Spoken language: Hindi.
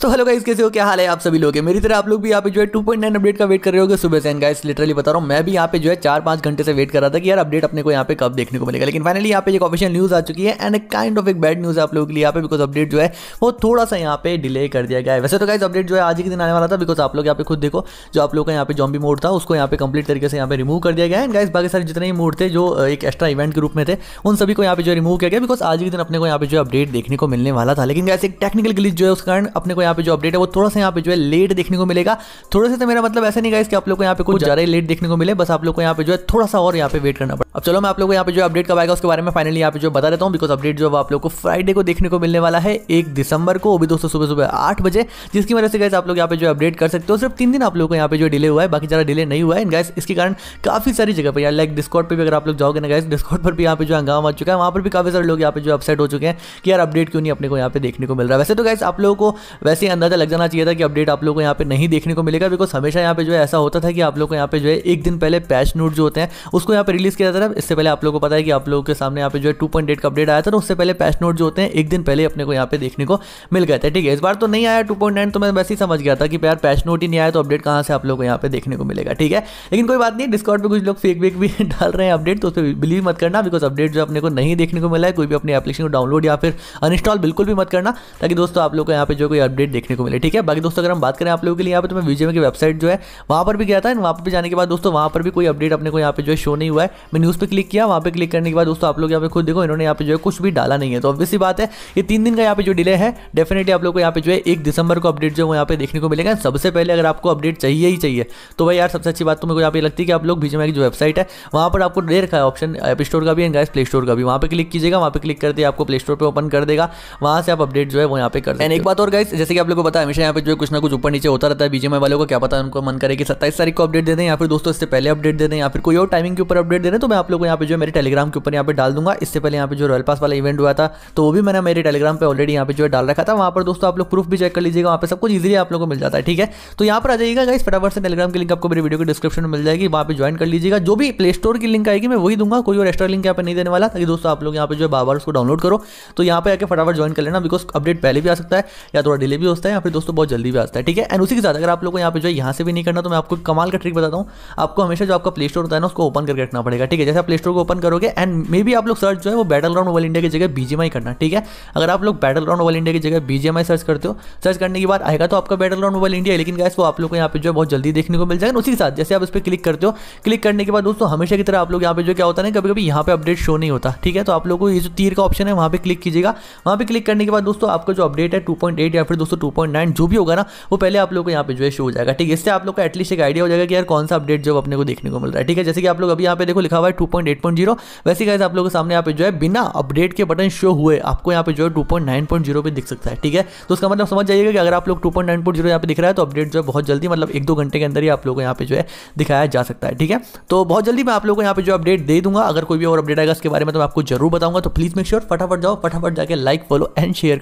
तो हेलो गाइस कैसे हो क्या हाल है आप सभी लोग मेरी तरह आप लोग भी यहाँ पे जो है 2.9 अपडेट का वेट कर रहे होगे सुबह से एंड गाइस लिटरली बता रहा हूँ मैं भी यहाँ पे जो है चार पांच घंटे से वेट कर रहा था कि यार अपडेट अपने को यहाँ पे कब देखने को मिलेगा लेकिन फाइनली यहाँ पे एक ऑफिशियल न्यूज आ चुकी है एंड काइंड ऑफ एक बैड न्यूज आप लोगों के लिए यहाँ पे बिकॉज अपडेट जो है वो थोड़ा सा यहाँ पे डिले कर दिया गया है वैसे तो गाइस अपडेट जो है आज के दिन आने वाला था बिकॉज आप लोग यहाँ पे खुद देखो जो आप लोग का यहाँ पे जॉम्बी मोड था उसको यहाँ पे कंप्लीट तरीके से यहाँ पे रिमूव कर दिया गया है एंड गाइस बाकी सारे जितने ही मोड थे जो एक एक्स्ट्रा इवेंट के रूप में थे उन सभी को यहाँ पे जो रिमूव किया गया बिकॉज आज के दिन अपने को यहाँ पे जो अपडेट देखने को मिलने वाला था लेकिन गैस एक टेक्निकल ग्लिच जो है उस कारण अपने को यहाँ पे जो अपडेट है वो थोड़ा सा यहाँ पे जो है लेट देखने को मिलेगा थोड़े से तो मेरा मतलब ऐसा नहीं गाइस कि आप लोग को यहाँ पे कुछ ज़्यादा ही लेट देखने को मिले बस आप लोग को यहाँ पे जो है थोड़ा सा और यहाँ पे वेट करना पड़ा अब चलो मैं आप लोग को यहाँ पे जो अपडेट कब आएगा उसके बारे में फाइनली यहाँ पे जो बता देता हूँ बिकॉज अपडेट जो आप लोग को फ्राइडे को देखने को मिलने वाला है एक दिसंबर को भी दोस्तों सुबह सुबह आठ बजे जिसकी वजह से गाइस आप लोग यहाँ पे जो अपडेट कर सकते हो सिर्फ तीन दिन आप लोग को यहाँ पे जो डिले हुआ है बाकी ज़्यादा डिले नहीं हुआ है गाइस इसके कारण काफ़ी सारी जगह पर यार लाइक डिस्कॉर्ड पर भी अगर आप लोग जाओगे ना गाइस डिस्कॉर्ड पर भी यहाँ पे जो हंगामा आ चुका है वहाँ पर भी काफ़ी सारे लोग यहाँ पे जो अपसेट हो चुके हैं कि यार अपडेट क्यों नहीं अपने को यहाँ पे देखने को मिल रहा है वैसे तो गाइस आप लोगों को वैसे ही अंदाजा लग जाना चाहिए था कि अपडेट आप लोग को यहाँ पे नहीं देखने को मिलेगा बिकॉज हमेशा यहाँ पे जो है ऐसा होता था कि आप लोगों को यहाँ पे जो है एक दिन पहले पैच नोट जो होते हैं उसको यहाँ पे रिलीज किया जाता था इससे पहले आप लोगों को पता है कि आप लोगों के सामने यहाँ पे जो है टू पॉइंट का अपडेट आया था तो उससे पहले पैच नोट जो होते हैं एक दिन पहले अपने को यहाँ पे देखने को मिल गए थे ठीक है इस बार तो नहीं आया टू तो मैं वैसे ही समझ गया था कि यार पैच नोट ही नहीं आया तो अपडेट कहाँ से आप लोग को यहाँ पे देखने को मिलेगा ठीक है लेकिन कोई बात नहीं डिस्काउंट पर कुछ लोग फेक वेक भी डाल रहे हैं अपडेट तो उस बिलीव मत करना बिकॉज अपडेट जो अपने को नहीं देखने को मिला है कोई भी अपने एप्लीकेशन को डाउनलोड या फिर अनस्टॉल बिल्कुल भी मत करना ताकि दोस्तों आप लोग को यहाँ पे जो कोई अपडेट अपडेट देखने को मिले ठीक है बाकी दोस्तों अगर हम बात करें आप लोगों के लिए यहाँ पर तो मैं वीजेम की वेबसाइट जो है वहाँ पर भी गया था वहाँ पर भी जाने के बाद दोस्तों वहाँ पर भी कोई अपडेट अपने को यहाँ पे जो है शो नहीं हुआ है मैं न्यूज़ पर क्लिक किया वहाँ पर क्लिक करने के बाद दोस्तों आप लोग यहाँ पे खुद देखो इन्होंने यहाँ पे जो है कुछ भी डाला नहीं है तो ऑब्वियसली बात है ये तीन दिन का यहाँ पे जो डिले है डेफिनेटली आप लोग को यहाँ पे जो है एक दिसंबर को अपडेट जो है यहाँ पे देखने को मिलेगा सबसे पहले अगर आपको अपडेट चाहिए ही चाहिए तो भाई यार सबसे अच्छी बात तो मेरे को यहाँ पे लगती है कि आप लोग बीजेम की जो वेबसाइट है वहाँ पर आपको दे रखा है ऑप्शन एप स्टोर का भी एंड गाइस प्ले स्टोर का भी वहाँ पर क्लिक कीजिएगा वहाँ पर क्लिक करते आपको प्ले स्टोर पर ओपन कर देगा वहाँ से आप अपडेट जो है वो यहाँ पे कर एंड एक बात और गाइस जैसे कि आप लोगों को पता है हमेशा यहाँ पे जो कुछ ना कुछ ऊपर नीचे होता रहता है बीजेम वालों को क्या पता उनको मन करे कि सत्ताईस तारीख को अपडेट दे दें या फिर दोस्तों इससे पहले अपडेट दे दें या फिर कोई और टाइमिंग के ऊपर अपडेट दे दें तो मैं आप लोग को यहाँ पे जो मेरे टेलीग्राम के ऊपर यहाँ पे डाल दूंगा इससे पहले यहाँ पे जो रॉयल पास वाला इवेंट हुआ था तो वो भी मैंने मेरे टेलीग्राम पर ऑलरेडी यहाँ पे जो है डाल रखा था वहाँ पर दोस्तों आप लोग प्रूफ भी चेक कर लीजिएगा वहाँ पर सब कुछ ईजिली आप लोग को मिल जाता है ठीक है तो यहाँ पर आ जाएगा इस फटाफट से टेलीग्राम की लिंक आपको मेरे वीडियो के डिस्क्रिप्शन में मिल जाएगी वहाँ पर ज्वाइन कर लीजिएगा जो भी प्ले स्टोर की लिंक आएगी मैं वही दूंगा कोई और एक्स्ट्रा लिंक यहाँ पर नहीं देने वाला ताकि दोस्तों आप लोग यहाँ पर जो है बार बार उसको डाउनलोड करो तो यहाँ पर आकर फटाफट ज्वाइन कर लेना बिकॉज अपडेट पहले भी आ सकता है या थोड़ा डिले भी होता है या फिर दोस्तों बहुत जल्दी भी आता है ठीक है एंड उसी के साथ अगर आप लोग को यहाँ पे जो है यहाँ से भी नहीं करना तो मैं आपको कमाल का ट्रिक बताता हूँ आपको हमेशा जो आपका प्ले स्टोर होता है ना उसको ओपन करके रखना पड़ेगा ठीक है जैसे आप प्ले स्टोर को ओपन करोगे एंड मे भी आप लोग सर्च जो है वो बैटल ग्राउंड वर्ल्ड इंडिया की जगह बीजीएमआई करना ठीक है अगर आप लोग बैटल ग्राउंड वर्ल्ड इंडिया की जगह बीजीएमआई सर्च करते हो सर्च करने के बाद आएगा तो आपका बैटल ग्राउंड वर्ल्ड इंडिया लेकिन गैस वो आप लोग को यहाँ पे जो है बहुत जल्दी देखने को मिल जाएगा उसी के साथ जैसे आप इस पर क्लिक करते हो क्लिक करने के बाद दोस्तों हमेशा की तरह आप लोग यहाँ पे जो क्या होता है ना कभी कभी यहाँ पे अपडेट शो नहीं होता ठीक है तो आप लोग को ये जो तीर का ऑप्शन है वहाँ पे क्लिक कीजिएगा वहाँ पे क्लिक करने के बाद दोस्तों आपका जो अपडेट है टू या फिर दोस्तों तो जो भी होगा ना वो पहले आप लोग को यहाँ पे जो है शो हो जाएगा ठीक है इससे आप लोग का एटलीस्ट एक आइडिया हो जाएगा कि यार कौन सा अपडेट जो अपने को देखने को मिल रहा है ठीक है जैसे कि आप लोग अभी यहाँ पे देखो लिखा हुआ है two point eight point zero वैसे कैसे आप लोगों के सामने यहाँ पे जो है बिना अपडेट के बटन शो हुए आपको यहाँ पे जो है two point nine point zero दिख सकता है ठीक है तो उसका मतलब समझ जाइएगा कि अगर आप लोग two point nine point zero यहाँ पे दिख रहा है तो अपडेट जो है बहुत जल्दी मतलब एक दो घंटे के अंदर ही आप लोग को यहाँ पे जो है दिखाया जा सकता है ठीक है तो बहुत जल्दी मैं आप लोगों को यहाँ पे जो अपडेट दे दूंगा अगर कोई भी और अपडेट आएगा इसके बारे में तो मैं आपको जरूर बताऊंगा तो प्लीज़ मेक श्योर फटाफट जाओ फटाफट जाके लाइक फॉलो एंड शेयर